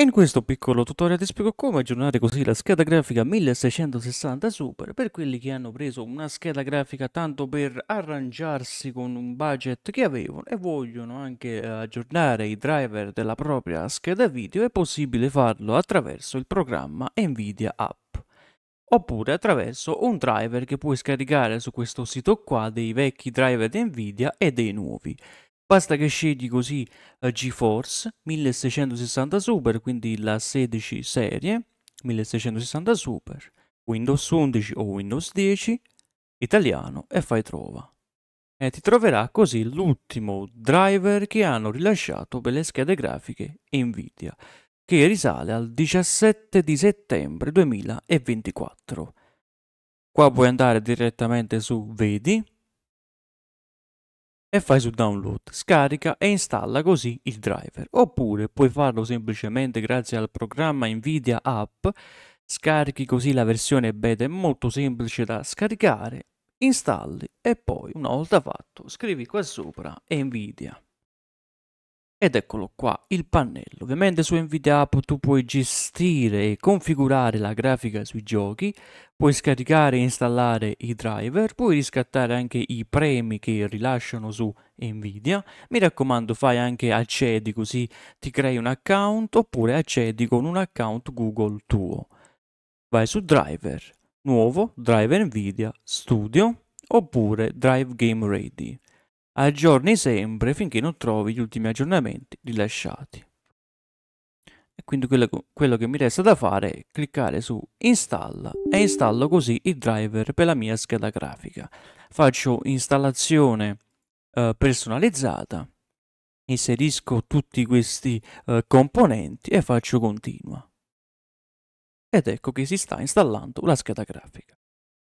In questo piccolo tutorial ti spiego come aggiornare così la scheda grafica 1660 Super per quelli che hanno preso una scheda grafica tanto per arrangiarsi con un budget che avevano e vogliono anche aggiornare i driver della propria scheda video è possibile farlo attraverso il programma Nvidia App oppure attraverso un driver che puoi scaricare su questo sito qua dei vecchi driver di Nvidia e dei nuovi. Basta che scegli così eh, GeForce 1660 Super, quindi la 16 serie 1660 Super, Windows 11 o Windows 10, italiano e fai trova. E ti troverà così l'ultimo driver che hanno rilasciato per le schede grafiche Nvidia, che risale al 17 di settembre 2024. Qua puoi andare direttamente su Vedi e fai su download, scarica e installa così il driver. Oppure puoi farlo semplicemente grazie al programma Nvidia App, scarichi così la versione beta, è molto semplice da scaricare, installi e poi una volta fatto scrivi qua sopra Nvidia. Ed eccolo qua, il pannello. Ovviamente su NVIDIA App tu puoi gestire e configurare la grafica sui giochi, puoi scaricare e installare i driver, puoi riscattare anche i premi che rilasciano su NVIDIA. Mi raccomando fai anche accedi così ti crei un account oppure accedi con un account Google tuo. Vai su driver, nuovo, driver NVIDIA, studio oppure drive game ready. Aggiorni sempre finché non trovi gli ultimi aggiornamenti rilasciati. E quindi quello, quello che mi resta da fare è cliccare su installa e installo così il driver per la mia scheda grafica. Faccio installazione eh, personalizzata, inserisco tutti questi eh, componenti e faccio continua. Ed ecco che si sta installando la scheda grafica.